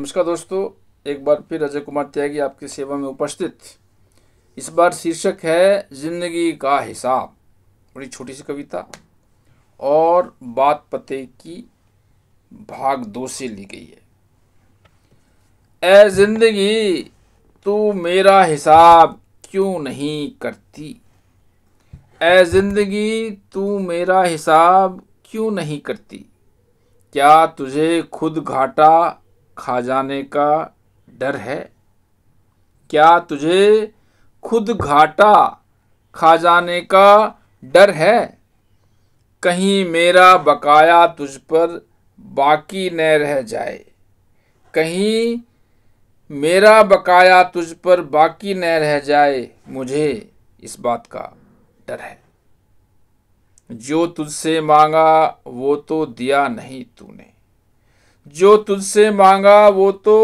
नमस्कार दोस्तों एक बार फिर अजय कुमार त्यागी आपकी सेवा में उपस्थित इस बार शीर्षक है जिंदगी का हिसाब बड़ी छोटी सी कविता और बात पते की भाग दो से ली गई है ए जिंदगी तू मेरा हिसाब क्यों नहीं करती ए जिंदगी तू मेरा हिसाब क्यों नहीं करती क्या तुझे खुद घाटा खा जाने का डर है क्या तुझे खुद घाटा खा जाने का डर है कहीं मेरा बकाया तुझ पर बाकी न रह जाए कहीं मेरा बकाया तुझ पर बाकी न रह जाए मुझे इस बात का डर है जो तुझसे मांगा वो तो दिया नहीं तूने जो तुझसे मांगा वो तो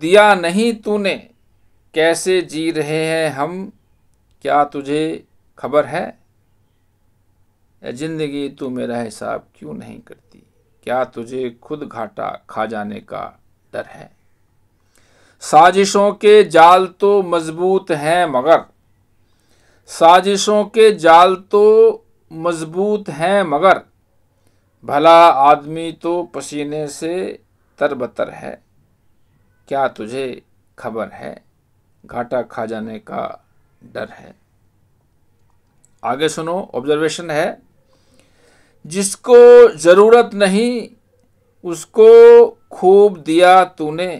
दिया नहीं तूने कैसे जी रहे हैं हम क्या तुझे खबर है जिंदगी तू मेरा हिसाब क्यों नहीं करती क्या तुझे खुद घाटा खा जाने का डर है साजिशों के जाल तो मजबूत हैं मगर साजिशों के जाल तो मजबूत हैं मगर भला आदमी तो पसीने से तरबतर है क्या तुझे खबर है घाटा खा जाने का डर है आगे सुनो ऑब्जर्वेशन है जिसको ज़रूरत नहीं उसको खूब दिया तूने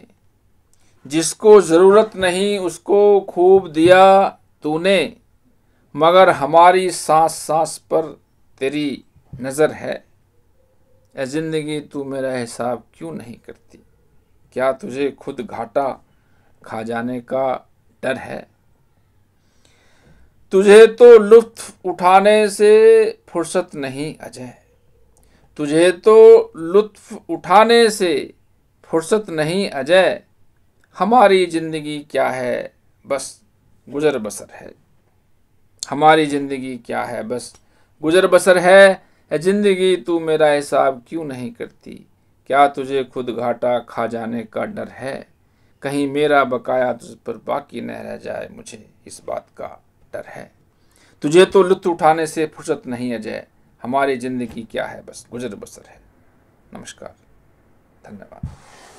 जिसको ज़रूरत नहीं उसको खूब दिया तूने मगर हमारी सांस सांस पर तेरी नज़र है ऐ ज़िंदगी तू मेरा हिसाब क्यों नहीं करती क्या तुझे खुद घाटा खा जाने का डर है तुझे तो लुत्फ उठाने से फुर्सत नहीं अजय तुझे तो लुत्फ उठाने से फुर्सत नहीं अजय हमारी ज़िंदगी क्या है बस गुजर बसर है हमारी ज़िंदगी क्या है बस गुजर बसर है है जिंदगी तू मेरा हिसाब क्यों नहीं करती क्या तुझे खुद घाटा खा जाने का डर है कहीं मेरा बकाया तुझ पर बाकी न रह जाए मुझे इस बात का डर है तुझे तो लुत्फ उठाने से फुर्सत नहीं अजय हमारी ज़िंदगी क्या है बस गुजर बसर है नमस्कार धन्यवाद